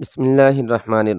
बसमीम्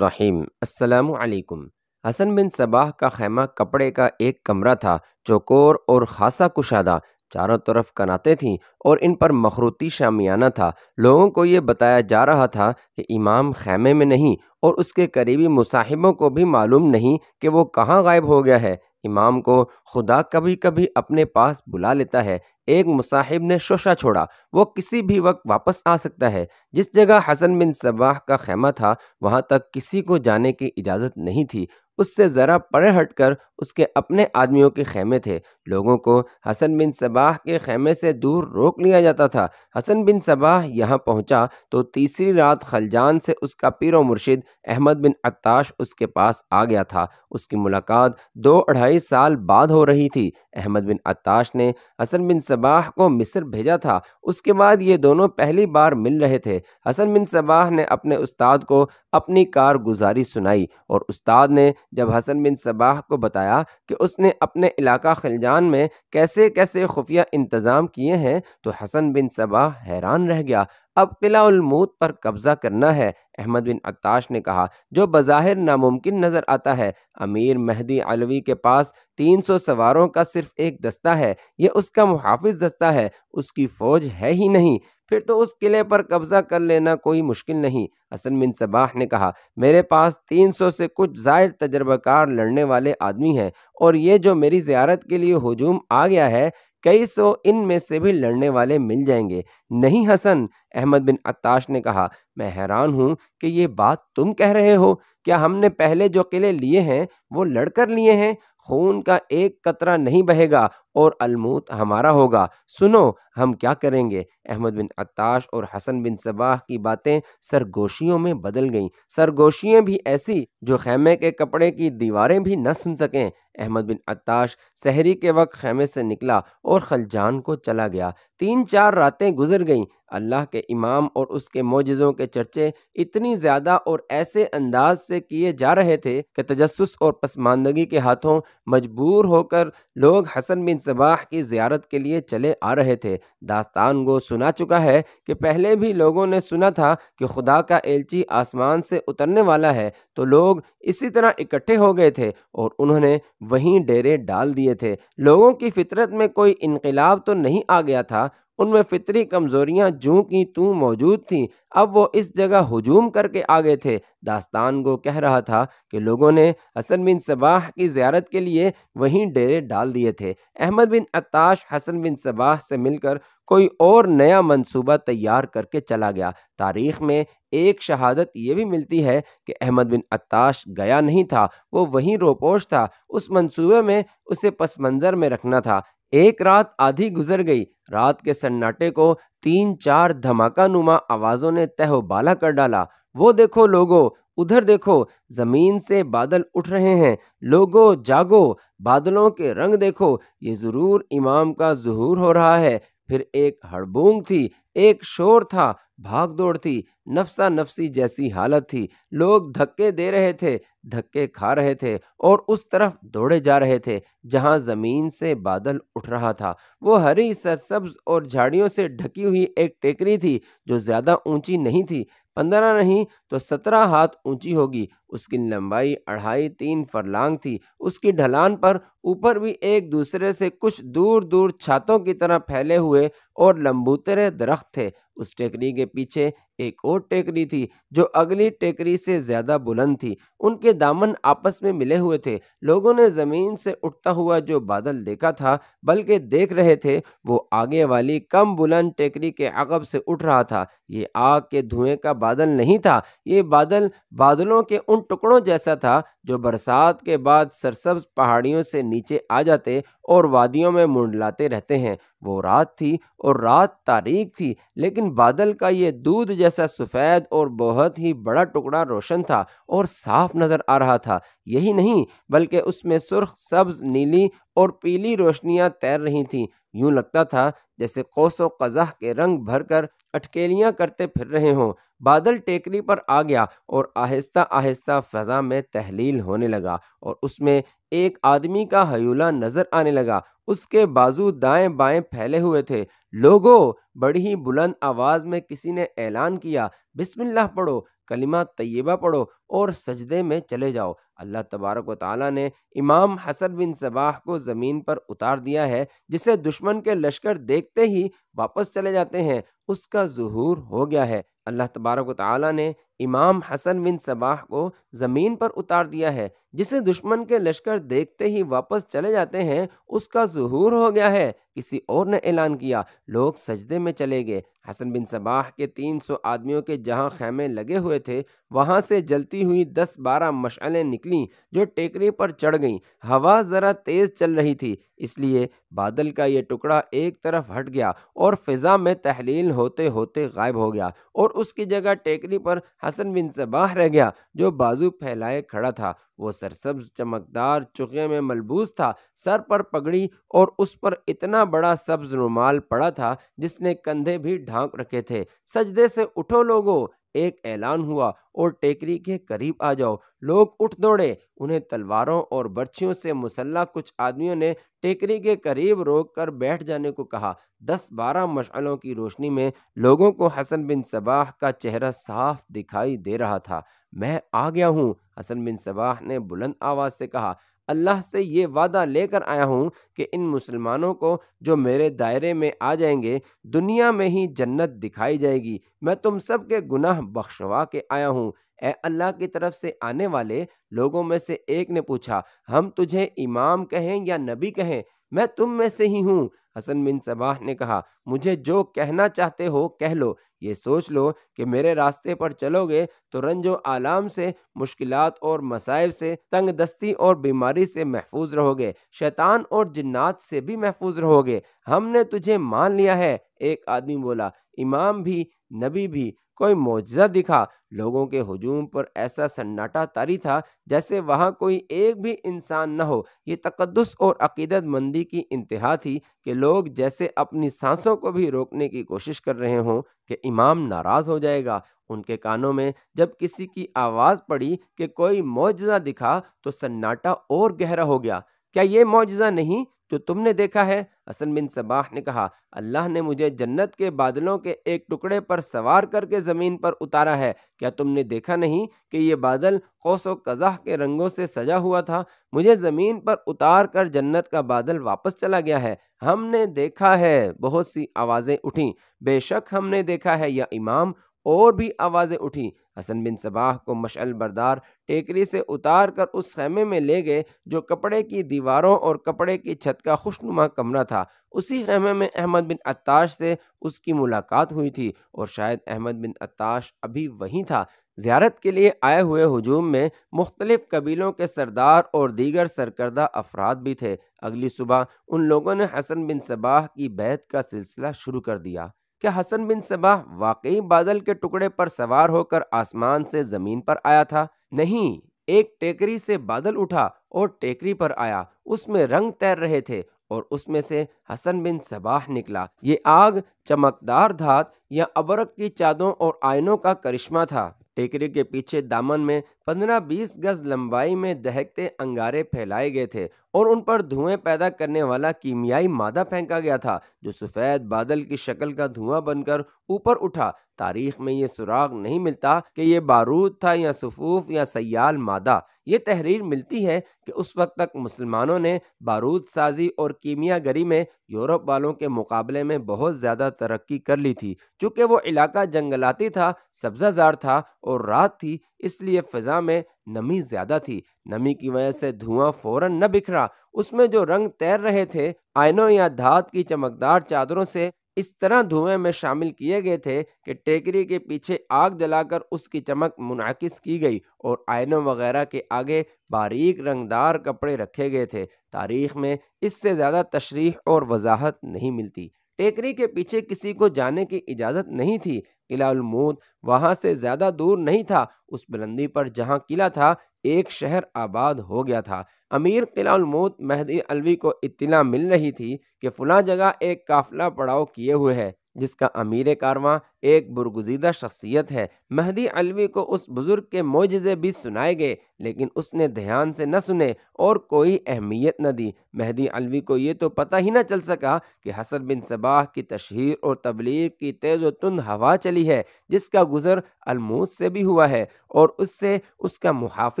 अल्लाम Hasan bin Sabah का खैमा कपड़े का एक कमरा था चौकोर और खासा कुशादा चारों तरफ कनाते थीं और इन पर मखरूती शामियाना था लोगों को ये बताया जा रहा था कि इमाम खैमे में नहीं और उसके करीबी मुसाहिबों को भी मालूम नहीं कि वो कहाँ गायब हो गया है इमाम को खुदा कभी कभी अपने पास बुला लेता है एक मुसाहिब ने शोशा छोड़ा वो किसी भी वक्त वापस आ सकता है जिस जगह हसन बिन सबाह का खेमा था वहाँ तक किसी को जाने की इजाज़त नहीं थी उससे ज़रा हट हटकर उसके अपने आदमियों के खेमे थे लोगों को हसन बिन सबाह के खेमे से दूर रोक लिया जाता था हसन बिन सबाह यहाँ पहुँचा तो तीसरी रात खलजान से उसका पीरो मुर्शिद अहमद बिन अत्ताश उसके पास आ गया था उसकी मुलाकात दो अढ़ाई साल बाद हो रही थी अहमद बिन अत्ताश ने हसन बिन सबाह को मिस्र भेजा था उसके बाद ये दोनों पहली बार मिल रहे थे हसन बिन सबाह ने अपने उस्ताद को अपनी कारगुजारी सुनाई और उस्ताद ने जब हसन बिन सबाह को बताया कि उसने अपने इलाका खिलजान में कैसे कैसे खुफिया इंतज़ाम किए हैं तो हसन बिन सबाह हैरान रह गया अब किला उलमूत पर कब्जा करना है अहमद बिन अताश ने कहा जो बज़ाहिर नामुमकिन नज़र आता है अमीर महदी अलवी के पास तीन सौ सवारों का सिर्फ एक दस्ता है यह उसका मुहाफ़ दस्ता है उसकी फ़ौज है ही नहीं फिर तो उस किले पर कब्ज़ा कर लेना कोई मुश्किल नहीं असन बिन सबाह ने कहा मेरे पास तीन सौ से कुछ जायद तजर्बाकार लड़ने वाले आदमी हैं और ये जो मेरी ज़्यारत के लिए हजूम आ गया है कई सौ इन में से भी लड़ने वाले मिल जाएंगे नहीं हसन अहमद बिन अताश ने कहा मैं हैरान हूँ कि ये बात तुम कह रहे हो क्या हमने पहले जो किले लिए हैं वो लड़कर लिए हैं खून का एक कतरा नहीं बहेगा और अलमूत हमारा होगा सुनो हम क्या करेंगे अहमद बिन अताश और हसन बिन सबाह की बातें सरगोशियों में बदल गईं सरगोशियाँ भी ऐसी जो खैमे के कपड़े की दीवारें भी न सुन सकें अहमद बिन अताश सहरी के वक्त खैमे से निकला और खलजान को चला गया तीन चार रातें गुजर गईं अल्लाह के इमाम और उसके मोजों के चर्चे इतनी ज़्यादा और ऐसे अंदाज से किए जा रहे थे कि तजस्स और पसमानदगी के हाथों मजबूर होकर लोग हसन बिन सबाह की ज़्यारत के लिए चले आ रहे थे दास्तान गो सुना चुका है कि पहले भी लोगों ने सुना था कि खुदा का एलची आसमान से उतरने वाला है तो लोग इसी तरह इकट्ठे हो गए थे और उन्होंने वहीं डेरे डाल दिए थे लोगों की फितरत में कोई इनकलाब तो नहीं आ गया था उनमें फितरी कमज़ोरियाँ जूँ की तू मौजूद थी अब वो इस जगह हजूम करके आ गए थे दास्तान को कह रहा था कि लोगों ने हसन बिन सबाह की ज्यारत के लिए वहीं डेरे डाल दिए थे Ahmad bin Attash Hasan bin Sabbah से मिलकर कोई और नया मंसूबा तैयार करके चला गया तारीख़ में एक शहादत ये भी मिलती है कि अहमद बिन अताश गया नहीं था वो वहीं रोपोश था उस मंसूबे में उसे पस मंज़र में रखना था एक रात आधी गुजर गई रात के सन्नाटे को तीन चार धमाका नुमा आवाजों ने तहोबाला कर डाला वो देखो लोगो उधर देखो जमीन से बादल उठ रहे हैं लोगो जागो बादलों के रंग देखो ये जरूर इमाम का जहूर हो रहा है फिर एक हड़बूंग थी एक शोर था भाग दौड़ थी नफसा नफसी जैसी हालत थी लोग धक्के दे रहे थे धक्के खा रहे थे और उस तरफ दौड़े जा रहे थे जहां ज़मीन से बादल उठ रहा था वो हरी सरसब्ज और झाड़ियों से ढकी हुई एक टेकरी थी जो ज़्यादा ऊंची नहीं थी पंद्रह नहीं तो सत्रह हाथ ऊंची होगी उसकी लंबाई अढ़ाई तीन फरलांग थी उसकी ढलान पर ऊपर भी एक दूसरे से कुछ दूर दूर छातों की तरह फैले हुए और लंबूतरे दरख्त थे उस टेकरी के पीछे एक और टेकरी थी जो अगली टेकरी से ज़्यादा बुलंद थी उनके दामन आपस में मिले हुए थे लोगों ने ज़मीन से उठता हुआ जो बादल देखा था बल्कि देख रहे थे वो आगे वाली कम बुलंद टेकरी के अगब से उठ रहा था ये आग के धुएं का बादल नहीं था ये बादल बादलों के उन उन टुकड़ों जैसा था जो बरसात के बाद सरसब्ज पहाड़ियों से नीचे आ जाते और वादियों में मुंडलाते रहते हैं वो रात थी और रात तारीख थी लेकिन बादल का ये दूध जैसा सफ़ेद और बहुत ही बड़ा टुकड़ा रोशन था और साफ नज़र आ रहा था यही नहीं बल्कि उसमें सुर्ख सब्ज नीली और पीली रोशनियाँ तैर रही थीं यूं लगता था जैसे कोसो कजह के रंग भरकर अटकेलियां करते फिर रहे हों बादल टेकरी पर आ गया और आहिस्ता आहिस्ता फ़ज़ा में तहलील होने लगा और उसमें एक आदमी का हयूला नज़र आने लगा उसके बाजू दाएं बाएं फैले हुए थे लोगों बड़ी ही बुलंद आवाज़ में किसी ने ऐलान किया बिस्मिल्लाह पढ़ो कलिमा तय्यबा पढ़ो और सजदे में चले जाओ अल्लाह तबारक व ने इमाम हसन बिन सबाह को ज़मीन पर उतार दिया है जिसे दुश्मन के लश्कर देखते ही वापस चले जाते हैं उसका जहूर हो गया है अल्लाह तबारक ताली ने इमाम हसन बिन सबाह को ज़मीन पर उतार दिया है जिसे दुश्मन के लश्कर देखते ही वापस चले जाते हैं उसका जहूर हो गया है किसी और ने ऐलान किया लोग सजदे में चले गए हसन बिन सबाह के तीन सौ आदमियों के जहाँ खैमे लगे हुए थे वहाँ से जलती हुई दस बारह मशालें निकलीं जो टेकरी पर चढ़ गईं हवा ज़रा तेज़ चल रही थी इसलिए बादल का ये टुकड़ा एक तरफ हट गया और फिज़ा में तहलील होते होते गायब हो गया और उसकी जगह टेकरी पर हसन बिन सबाह रह गया जो बाजू फैलाए खड़ा था वो सरसब्ज चमकदार चुके में मलबूज था सर पर पगड़ी और उस पर इतना बड़ा सब्ज रुमाल पड़ा था जिसने कंधे भी ढा झांक रखे थे सजदे से उठो लोगो एक ऐलान हुआ और टेकरी के करीब आ जाओ लोग उठ दौड़े उन्हें तलवारों और बर्छियों से मुसल्ला कुछ आदमियों ने टेकरी के करीब रोक कर बैठ जाने को कहा दस बारह मशालों की रोशनी में लोगों को हसन बिन सबाह का चेहरा साफ दिखाई दे रहा था मैं आ गया हूँ हसन बिन सबाह ने बुलंद आवाज़ से कहा अल्लाह से ये वादा लेकर आया हूँ कि इन मुसलमानों को जो मेरे दायरे में आ जाएंगे दुनिया में ही जन्नत दिखाई जाएगी मैं तुम सब के गुनाह बख्शवा के आया हूँ ए अल्लाह की तरफ से आने वाले लोगों में से एक ने पूछा हम तुझे इमाम कहें या नबी कहें मैं तुम में से ही हूँ हसन बिन सबाह ने कहा मुझे जो कहना चाहते हो कह लो ये सोच लो कि मेरे रास्ते पर चलोगे तो रंजो आलाम से मुश्किलात और मसाइब से तंग दस्ती और बीमारी से महफूज रहोगे शैतान और जिन्नात से भी महफूज रहोगे हमने तुझे मान लिया है एक आदमी बोला इमाम भी नबी भी कोई मुआजा दिखा लोगों के हजूम पर ऐसा सन्नाटा तारी था जैसे वहाँ कोई एक भी इंसान न हो ये तकदस और अकीदतमंदी की इंतहा थी कि लोग जैसे अपनी सांसों को भी रोकने की कोशिश कर रहे हों कि इमाम नाराज़ हो जाएगा उनके कानों में जब किसी की आवाज़ पड़ी कि कोई मुआजा दिखा तो सन्नाटा और गहरा हो गया क्या ये मुआजा नहीं जो तो तुमने देखा है हसन बिन सबाह ने कहा अल्लाह ने मुझे जन्नत के बादलों के एक टुकड़े पर सवार करके ज़मीन पर उतारा है क्या तुमने देखा नहीं कि ये बादल कौस व कज़ाह के रंगों से सजा हुआ था मुझे ज़मीन पर उतार कर जन्नत का बादल वापस चला गया है हमने देखा है बहुत सी आवाज़ें उठी बेशक हमने देखा है यह इमाम और भी आवाज़ें उठी हसन बिन सबाह को मशल बरदार टेकरी से उतार कर उस खैमे में ले गए जो कपड़े की दीवारों और कपड़े की छत का खुशनुमा कमरा था उसी खैमे में अहमद बिन अताश से उसकी मुलाकात हुई थी और शायद अहमद बिन अताश अभी वहीं था ज्यारत के लिए आए हुए हजूम में मुख्तलिफ़ कबीलों के सरदार और दीगर सरकर्दा अफराद भी थे अगली सुबह उन लोगों ने हसन बिन सबाह की बैत का सिलसिला शुरू कर दिया क्या हसन बिन सबाह वाकई बादल के टुकड़े पर सवार होकर आसमान से जमीन पर आया था नहीं एक टेकरी से बादल उठा और टेकरी पर आया उसमें रंग तैर रहे थे और उसमें से हसन बिन सबाह निकला ये आग चमकदार धात या अबरक की चादों और आयनों का करिश्मा था टेकरी के पीछे दामन में पंद्रह बीस गज लंबाई में दहकते अंगारे फैलाए गए थे और उन पर धुएं पैदा करने वाला कीमियाई मादा फेंका गया था जो सफ़ेद बादल की शक्ल का धुआं बनकर ऊपर उठा तारीख में ये सुराग नहीं मिलता कि ये बारूद था या सफूफ या सयाल मादा ये तहरीर मिलती है कि उस वक्त तक मुसलमानों ने बारूद साजी और कीमियागरी में यूरोप वालों के मुकाबले में बहुत ज़्यादा तरक्की कर ली थी चूंकि वो इलाका जंगलाती था सब्जाजार था और रात थी इसलिए फ़िज़ा में नमी ज़्यादा थी नमी की वजह से धुआं फौरन न बिखरा उसमें जो रंग तैर रहे थे आयनों या धात की चमकदार चादरों से इस तरह धुएं में शामिल किए गए थे कि टेकरी के पीछे आग जलाकर उसकी चमक मुनाकिस की गई और आयनों वगैरह के आगे बारीक रंगदार कपड़े रखे गए थे तारीख में इससे ज़्यादा तशरीह और वजाहत नहीं मिलती टेकरी के पीछे किसी को जाने की इजाज़त नहीं थी किला उलमूद वहां से ज़्यादा दूर नहीं था उस बुलंदी पर जहाँ किला था एक शहर आबाद हो गया था अमीर किला उलमूद मेहदी अलवी को इतना मिल रही थी कि फुला जगह एक काफिला पड़ाव किए हुए है जिसका अमीर कारवां एक बुरगुजीदा शख्सियत है महदी अलवी को उस बुज़ुर्ग के मोजे भी सुनाए गए लेकिन उसने ध्यान से न सुने और कोई अहमियत न दी महदी अलवी को ये तो पता ही न चल सका कि हसन बिन सबाह की तशहर और तबलीग की तेज़ व तुंद हवा चली है जिसका गुज़र अलमूद से भी हुआ है और उससे उसका मुहाफ़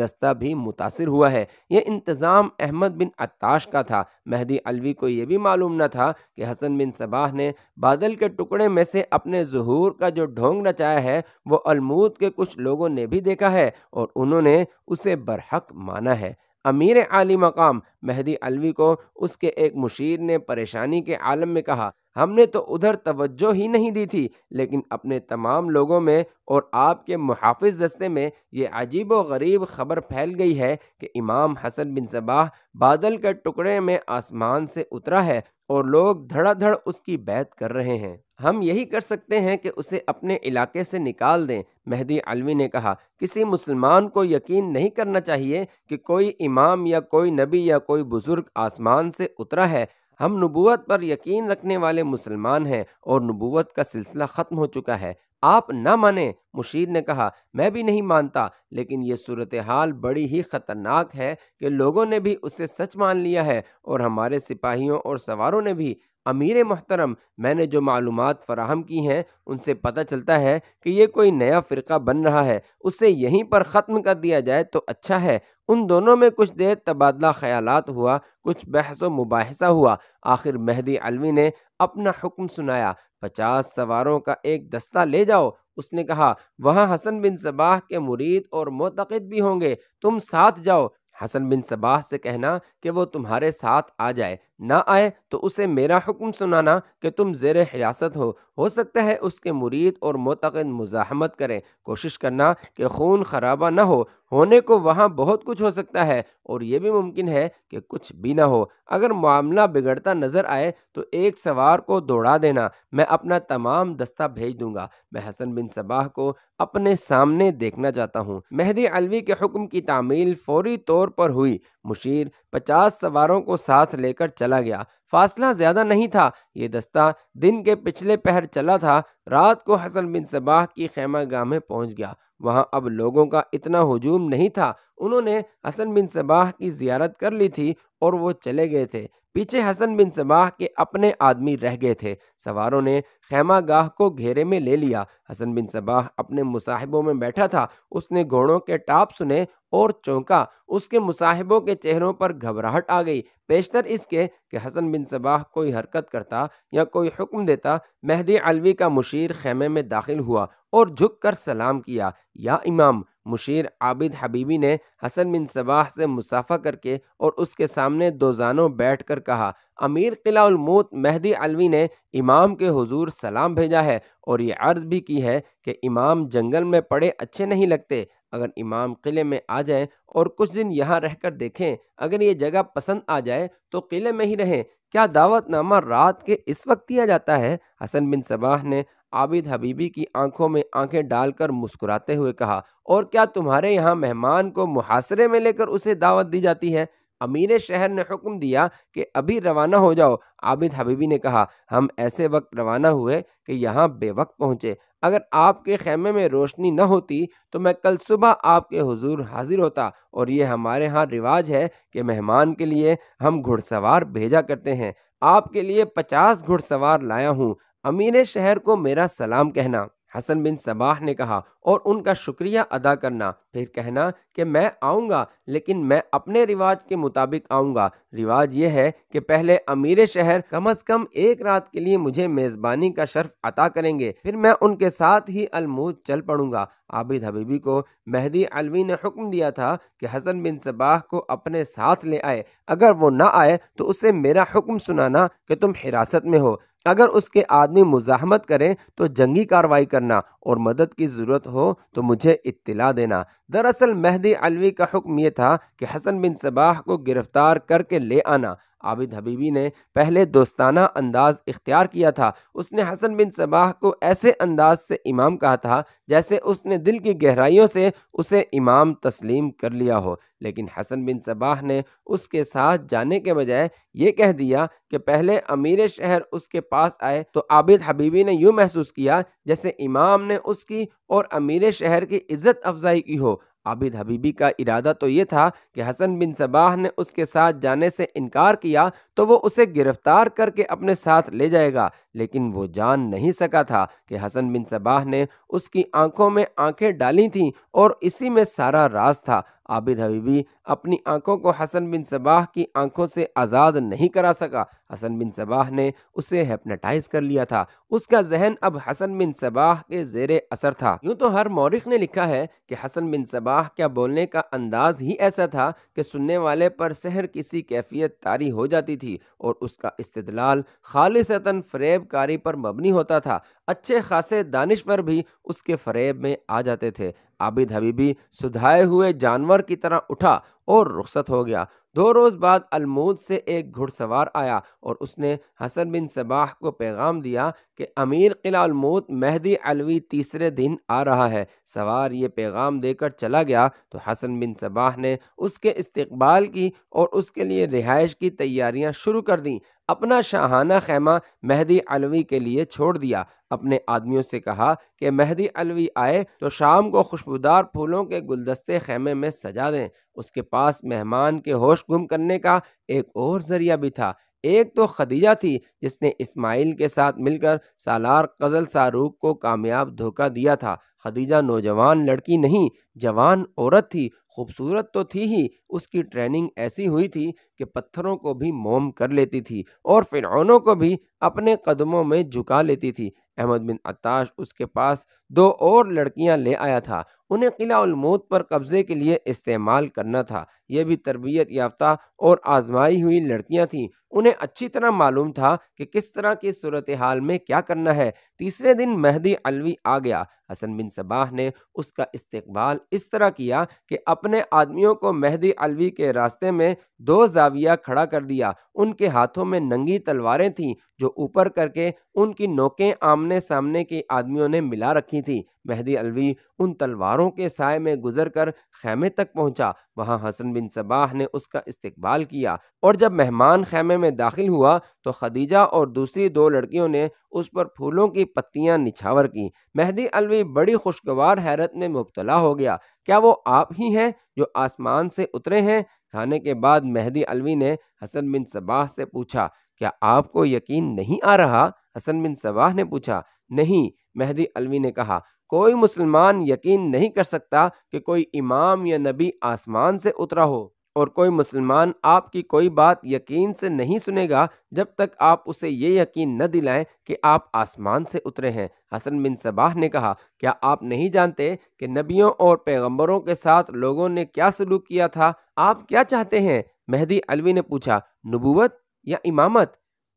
दस्ता भी मुतासर हुआ है यह इंतज़ाम अहमद बिन अताश का था महदी अलवी को यह भी मालूम न था कि हसन बिन सबाह ने बादल के टुकड़े में से अपने जहूर सहूर का जो ढोंग नचाया है वो अलमूद के कुछ लोगों ने भी देखा है और उन्होंने उसे बरहक माना है अमीर आली मकाम मेहदी अलवी को उसके एक मुशीर ने परेशानी के आलम में कहा हमने तो उधर तवज्जो ही नहीं दी थी लेकिन अपने तमाम लोगों में और आपके मुहाफ़ दस्ते में ये अजीब व गरीब खबर फैल गई है कि इमाम हसन बिन सबाह बादल के टुकड़े में आसमान से उतरा है और लोग धड़ाधड़ उसकी बैत कर रहे हैं हम यही कर सकते हैं कि उसे अपने इलाके से निकाल दें मेहदी अलवी ने कहा किसी मुसलमान को यकीन नहीं करना चाहिए कि कोई इमाम या कोई नबी या कोई बुज़ुर्ग आसमान से उतरा है हम नबूत पर यकीन रखने वाले मुसलमान हैं और नबूत का सिलसिला ख़त्म हो चुका है आप ना माने मुशीर ने कहा मैं भी नहीं मानता लेकिन ये सूरत हाल बड़ी ही ख़तरनाक है कि लोगों ने भी उसे सच मान लिया है और हमारे सिपाहियों और सवारों ने भी अमीर मोहतरम मैंने जो मालूम फ़राहम की हैं उनसे पता चलता है कि ये कोई नया फ़िरका बन रहा है उसे यहीं पर ख़त्म कर दिया जाए तो अच्छा है उन दोनों में कुछ देर तबादला ख्याल हुआ कुछ बहस व मुबासा हुआ आखिर मेहदी अलवी ने अपना हुक्म सुनाया पचास सवारों का एक दस्ता ले जाओ उसने कहा वहाँ हसन बिन सबाह के मुरीद और मोतद भी होंगे तुम साथ जाओ हसन बिन सबाह से कहना कि वो तुम्हारे साथ आ जाए ना आए तो उसे मेरा हुक्म सुनाना कि तुम जेर हिरासत हो हो सकता है उसके मुरीद और मोतद मुजाहमत करें कोशिश करना कि खून खराबा ना हो होने को वहाँ बहुत कुछ हो सकता है और यह भी मुमकिन है कि कुछ भी ना हो अगर मामला बिगड़ता नज़र आए तो एक सवार को दौड़ा देना मैं अपना तमाम दस्ता भेज दूंगा मैं हसन बिन सबाह को अपने सामने देखना चाहता हूँ मेहदी अलवी के हुक्म की तामील फौरी तौर पर हुई मुशीर पचास सवारों को साथ लेकर चला गया फासला ज़्यादा नहीं था ये दस्ता दिन के पिछले पहर चला था रात को हसन बिन सबाह की खेमा गाह में पहुंच गया वहाँ अब लोगों का इतना हजूम नहीं था उन्होंने हसन बिन सबाह की जियारत कर ली थी और वो चले गए थे पीछे हसन बिन सबाह के अपने आदमी रह गए थे सवारों ने खेमा गाह को घेरे में ले लिया हसन बिन सबाह अपने मुसाहिबों में बैठा था उसने घोड़ों के टाप सुने और चौंका उसके मुसाहिबों के चेहरों पर घबराहट आ गई पेशतर इसके कि हसन बिन सबाह कोई हरकत करता या कोई हुक्म देता मेहदी अलवी का मुशीर खेमे में दाखिल हुआ और झुक कर सलाम किया या इमाम मुशीर आबिद हबीबी ने हसन बिन सबाह से मुसाफा करके और उसके सामने दो जानों बैठ कर कहा अमीर क़िला उलमूत मेहदी अलवी ने इमाम के हुजूर सलाम भेजा है और ये अर्ज़ भी की है कि इमाम जंगल में पड़े अच्छे नहीं लगते अगर इमाम किले में आ जाएं और कुछ दिन यहाँ रहकर देखें अगर ये जगह पसंद आ जाए तो किले में ही रहें क्या दावतनामा रात के इस वक्त किया जाता है हसन बिन सबाह ने आबिद हबीबी की आंखों में आंखें डालकर मुस्कुराते हुए कहा और क्या तुम्हारे यहाँ मेहमान को मुहासरे में लेकर उसे दावत दी जाती है अमीर शहर ने हुक्म दिया कि अभी रवाना हो जाओ आबिद हबीबी ने कहा हम ऐसे वक्त रवाना हुए कि यहाँ बेवक्त पहुँचे अगर आपके खेमे में रोशनी न होती तो मैं कल सुबह आपके हुजूर हाजिर होता और ये हमारे यहाँ रिवाज है कि मेहमान के लिए हम घुड़सवार भेजा करते हैं आपके लिए पचास घुड़सवार लाया हूँ अमीर शहर को मेरा सलाम कहना हसन बिन सबाह ने कहा और उनका शुक्रिया अदा करना फिर कहना कि मैं आऊँगा लेकिन मैं अपने रिवाज के मुताबिक आऊँगा रिवाज यह है कि पहले अमीर शहर कम अज़ कम एक रात के लिए मुझे मेज़बानी का शर्फ अता करेंगे फिर मैं उनके साथ ही अलमूद चल पड़ूंगा आबिद हबीबी को मेहदी अलवी ने हुक्म दिया था कि हसन बिन सबाह को अपने साथ ले आए अगर वो ना आए तो उसे मेरा हुक्म सुनाना कि तुम हिरासत में हो अगर उसके आदमी मुजाहमत करें तो जंगी कार्रवाई करना और मदद की ज़रूरत हो तो मुझे इत्तला देना दरअसल मेहदी अलवी का हुक्म यह था कि हसन बिन सबाह को गिरफ्तार करके ले आना आबिद हबीबी ने पहले दोस्ताना अंदाज इख्तियार किया था उसने हसन बिन सबाह को ऐसे अंदाज से इमाम कहा था जैसे उसने दिल की गहराइयों से उसे इमाम तस्लीम कर लिया हो लेकिन हसन बिन सबाह ने उसके साथ जाने के बजाय ये कह दिया कि पहले अमीर शहर उसके पास आए तो आबिद हबीबी ने यूँ महसूस किया जैसे इमाम ने उसकी और अमीर शहर की इज़्ज़त अफजाई की हो आबिद हबीबी का इरादा तो ये था कि हसन बिन सबाह ने उसके साथ जाने से इनकार किया तो वो उसे गिरफ्तार करके अपने साथ ले जाएगा लेकिन वो जान नहीं सका था कि हसन बिन सबाह ने उसकी आंखों में आंखें डाली थीं और इसी में सारा राज था आबिद हबीबी अपनी आंखों को हसन बिन सबाह की आंखों से आज़ाद नहीं करा सका हसन बिन सबाह ने उसे हेपनाटाइज कर लिया था उसका जहन अब हसन बिन सबाह के जेर असर था यूँ तो हर मौरख ने लिखा है कि हसन बिन सबाह क्या बोलने का अंदाज ही ऐसा था कि सुनने वाले पर सहर किसी कैफियत तारी हो जाती थी और उसका इस्तलाल खालिशता फरेबकारी पर मबनी होता था अच्छे खासे दानिश पर भी उसके फरेब में आ जाते थे आबिद हबीबी सुधाए हुए जानवर की तरह उठा और रुखसत हो गया दो रोज़ बाद अलमूद से एक घुड़सवार आया और उसने हसन बिन सबाह को पैगाम दिया कि अमीर किला अलमूद मेहदी अलवी तीसरे दिन आ रहा है सवार ये पैगाम देकर चला गया तो हसन बिन सबाह ने उसके इस्तबाल की और उसके लिए रिहाइश की तैयारियां शुरू कर दी अपना शाहाना खैमा मेहदी अलवी के लिए छोड़ दिया अपने आदमियों से कहा कि मेहदी अलवी आए तो शाम को खुशबूदार फूलों के गुलदस्ते खेमे में सजा दें उसके पास मेहमान के होश गुम करने का एक और जरिया भी था एक तो खदीजा थी जिसने इस्माइल के साथ मिलकर सालार कज़ल शाहरुख को कामयाब धोखा दिया था खदीजा नौजवान लड़की नहीं जवान औरत थी खूबसूरत तो थी ही उसकी ट्रेनिंग ऐसी हुई थी कि पत्थरों को भी मोम कर लेती थी और फिरौनों को भी अपने कदमों में झुका लेती थी अहमद बिन अताश उसके पास दो और लड़कियां ले आया था उन्हें किलामौत पर कब्ज़े के लिए इस्तेमाल करना था यह भी तरबियत याफ्ता और आजमाई हुई लड़कियां थीं उन्हें अच्छी तरह मालूम था कि किस तरह की सूरत हाल में क्या करना है तीसरे दिन मेहदी अलवी आ गया हसन बिन सबाह ने उसका इस्तेबाल इस तरह किया कि अपने अपने आदमियों को मेहदी अलवी के रास्ते में दो जाविया खड़ा कर दिया उनके हाथों में नंगी तलवारें थीं जो ऊपर करके उनकी नोकें आमने सामने के आदमियों ने मिला रखी थीं मेहदी अलवी उन तलवारों के साय में गुजर कर खैमे तक पहुंचा वहां हसन बिन सबाह ने उसका इस्तकबाल किया और जब मेहमान खैमे में दाखिल हुआ तो खदीजा और दूसरी दो लड़कियों ने उस पर फूलों की पत्तियां निछावर की मेहदी अलवी बड़ी खुशगवार हैरत में मुबतला हो गया क्या वो आप ही हैं जो आसमान से उतरे हैं खाने के बाद मेहदी अलवी ने हसन बिन सबाह से पूछा क्या आपको यकीन नहीं आ रहा हसन बिन सबाह ने पूछा नहीं मेहदी अलवी ने कहा कोई मुसलमान यकीन नहीं कर सकता कि कोई इमाम या नबी आसमान से उतरा हो और कोई मुसलमान आपकी कोई बात यकीन से नहीं सुनेगा जब तक आप उसे ये यकीन न दिलाएं कि आप आसमान से उतरे हैं हसन बिन सबाह ने कहा क्या आप नहीं जानते कि नबियों और पैगंबरों के साथ लोगों ने क्या सलूक किया था आप क्या चाहते हैं मेहदी अलवी ने पूछा नबूवत या इमामत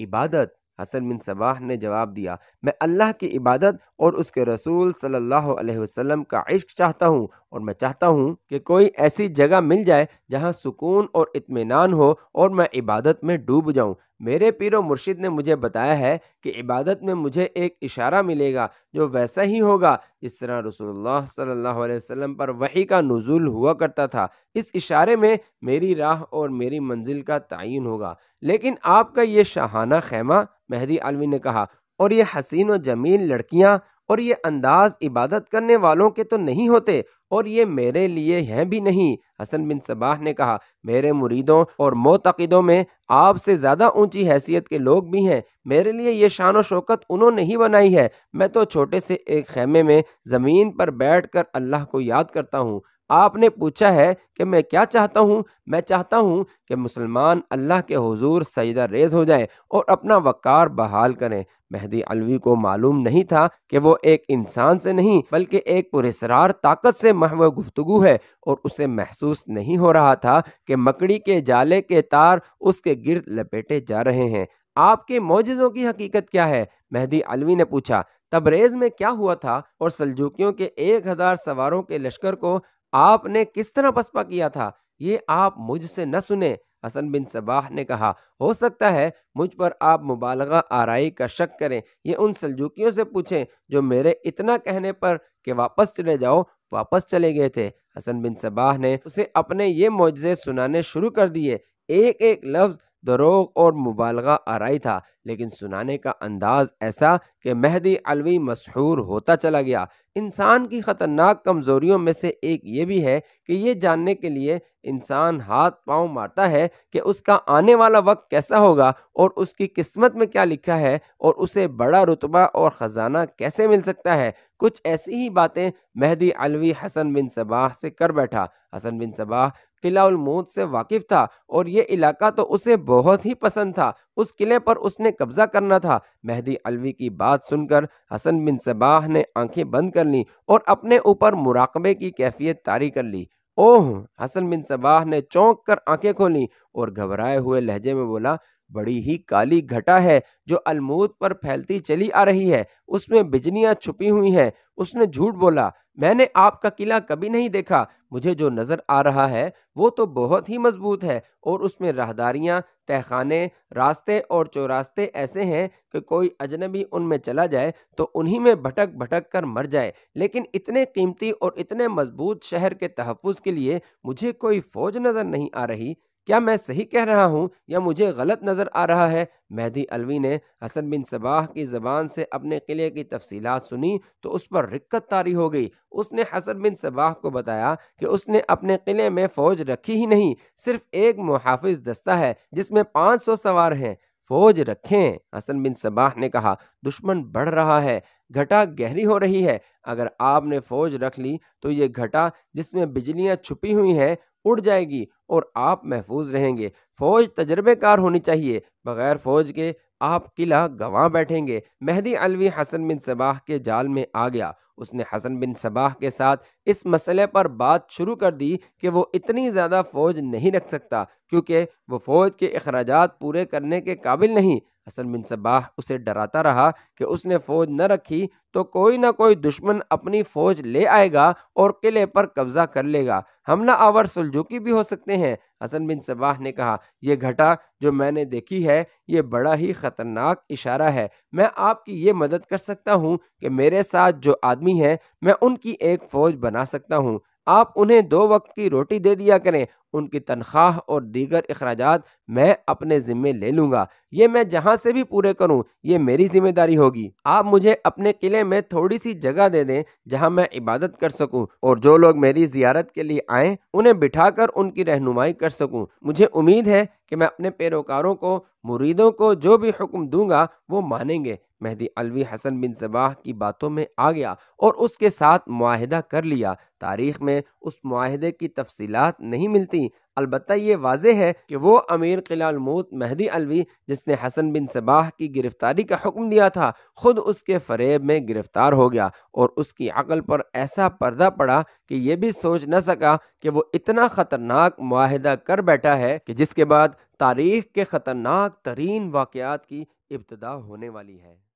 इबादत हसन बिन सबाह ने जवाब दिया मैं अल्लाह की इबादत और उसके रसूल सल्लल्लाहु अलैहि वसल्लम का इश्क चाहता हूँ और मैं चाहता हूँ कि कोई ऐसी जगह मिल जाए जहाँ सुकून और इत्मीनान हो और मैं इबादत में डूब जाऊँ मेरे पीर मुर्शिद ने मुझे बताया है कि इबादत में मुझे एक इशारा मिलेगा जो वैसा ही होगा जिस तरह रसूलुल्लाह सल्लल्लाहु अलैहि वसल्लम पर वही का नज़ुल हुआ करता था इस इशारे में मेरी राह और मेरी मंजिल का तयन होगा लेकिन आपका ये शाहाना खैमा मेहदी आलवी ने कहा और ये हसीन व जमील लड़कियाँ और ये अंदाज इबादत करने वालों के तो नहीं होते और ये मेरे लिए हैं भी नहीं हसन बिन सबाह ने कहा मेरे मुरीदों और मोतकदों में आपसे ज़्यादा ऊंची हैसियत के लोग भी हैं मेरे लिए ये शान व शौकत उन्होंने ही बनाई है मैं तो छोटे से एक खेमे में ज़मीन पर बैठकर अल्लाह को याद करता हूँ आपने पूछा है कि मैं क्या चाहता हूँ मैं चाहता हूँ कि मुसलमान अल्लाह के हुजूर सजदा रेज हो जाए और अपना वक़ार बहाल करें मेहदी अलवी को मालूम नहीं था कि वो एक इंसान से नहीं बल्कि एक पुरेसरार ताकत से महव गुफ्तगु है और उसे महसूस नहीं हो रहा था कि मकड़ी के जाले के तार उसके गिरद लपेटे जा रहे हैं आपके मौजों की हकीकत क्या है मेहदी अलवी ने पूछा तबरेज में क्या हुआ था और सलजुकियों के एक हज़ार सवारों के लश्कर को आपने किस तरह पसपा किया था ये आप मुझसे न सुने हसन बिन सबाह ने कहा हो सकता है मुझ पर आप मुबालगा आरई का शक करें ये उन सलजुकियों से पूछें जो मेरे इतना कहने पर कि वापस चले जाओ वापस चले गए थे हसन बिन सबाह ने उसे अपने ये मुआजे सुनाने शुरू कर दिए एक एक लफ्ज़ दरोग और मुबालगा आरई था लेकिन सुनाने का अंदाज ऐसा कि मेहदी अलवी मशहूर होता चला गया इंसान की ख़तरनाक कमज़ोरियों में से एक ये भी है कि ये जानने के लिए इंसान हाथ पांव मारता है कि उसका आने वाला वक्त कैसा होगा और उसकी किस्मत में क्या लिखा है और उसे बड़ा रुतबा और ख़जाना कैसे मिल सकता है कुछ ऐसी ही बातें Mehdi Alavi Hasan bin Sabbah से कर बैठा हसन बिन सबाह किलाउलमूद से वाकिफ़ था और ये इलाका तो उसे बहुत ही पसंद था उस किले पर उसने कब्जा करना था मेहदी अलवी की बात सुनकर हसन बिन सबाह ने आंखें बंद कर ली और अपने ऊपर मुराकबे की कैफियत तारी कर ली ओह हसन बिन सबाह ने चौंक कर आंखें खोली और घबराए हुए लहजे में बोला बड़ी ही काली घटा है जो अलमूद पर फैलती चली आ रही है उसमें बिजलियां छुपी हुई हैं उसने झूठ बोला मैंने आपका किला कभी नहीं देखा मुझे जो नज़र आ रहा है वो तो बहुत ही मजबूत है और उसमें राहदारियां तहखाने रास्ते और चौरास्ते ऐसे हैं कि कोई अजनबी उनमें चला जाए तो उन्हीं में भटक भटक कर मर जाए लेकिन इतने कीमती और इतने मजबूत शहर के तहफ़ के लिए मुझे कोई फ़ौज नज़र नहीं आ रही क्या मैं सही कह रहा हूँ या मुझे गलत नज़र आ रहा है मेहदी अलवी ने हसन बिन सबाह की ज़बान से अपने किले की तफसीलात सुनी तो उस पर रिक्कत तारी हो गई उसने हसन बिन सबाह को बताया कि उसने अपने किले में फ़ौज रखी ही नहीं सिर्फ एक मुहाफ़ दस्ता है जिसमें पाँच सौ सवार हैं फौज रखें हसन बिन सबाह ने कहा दुश्मन बढ़ रहा है घटा गहरी हो रही है अगर आपने फौज रख ली तो ये घटा जिसमें बिजलियां छुपी हुई हैं उड़ जाएगी और आप महफूज रहेंगे फौज तजर्बेकार होनी चाहिए बगैर फौज के आप किला गवाह बैठेंगे Mehdi Alavi Hasan bin Sabbah के जाल में आ गया उसने हसन बिन सबाह के साथ इस मसले पर बात शुरू कर दी कि वो इतनी ज़्यादा फ़ौज नहीं रख सकता क्योंकि वो फ़ौज के अखराज पूरे करने के काबिल नहीं हसन बिन सबाह उसे डराता रहा कि उसने फौज न रखी तो कोई ना कोई दुश्मन अपनी फौज ले आएगा और किले पर कब्जा कर लेगा हमला आवर सुलझुकी भी हो सकते हैं हसन बिन सबाह ने कहा यह घटा जो मैंने देखी है ये बड़ा ही ख़तरनाक इशारा है मैं आपकी ये मदद कर सकता हूँ कि मेरे साथ जो आदमी है मैं उनकी एक फ़ौज बना सकता हूँ आप उन्हें दो वक्त की रोटी दे दिया करें उनकी तनख्वाह और दीगर अखराज मैं अपने ज़िम्मे ले लूँगा ये मैं जहाँ से भी पूरे करूँ ये मेरी ज़िम्मेदारी होगी आप मुझे अपने किले में थोड़ी सी जगह दे दें जहाँ मैं इबादत कर सकूँ और जो लोग मेरी जियारत के लिए आए उन्हें बिठाकर उनकी रहनुमाई कर सकूँ मुझे उम्मीद है कि मैं अपने पैरोकारों को मुरीदों को जो भी हुक्म दूंगा वो मानेंगे Mehdi Alavi Hasan bin Sabbah की बातों में आ गया और उसके साथ माहदा कर लिया तारीख में उस माहिदे की तफसीलात नहीं मिलती अलबत् ये वाज है कि वो अमीर किलामूत मेहदी अलवी जिसने हसन बिन सबाह की गिरफ्तारी का हुक्म दिया था ख़ुद उसके फरेब में गिरफ्तार हो गया और उसकी अकल पर ऐसा पर्दा पड़ा कि यह भी सोच न सका कि वो इतना ख़तरनाक माहिदा कर बैठा है कि जिसके बाद तारीख के ख़तरनाक तरीन वाक़ात की इब्तदा होने वाली है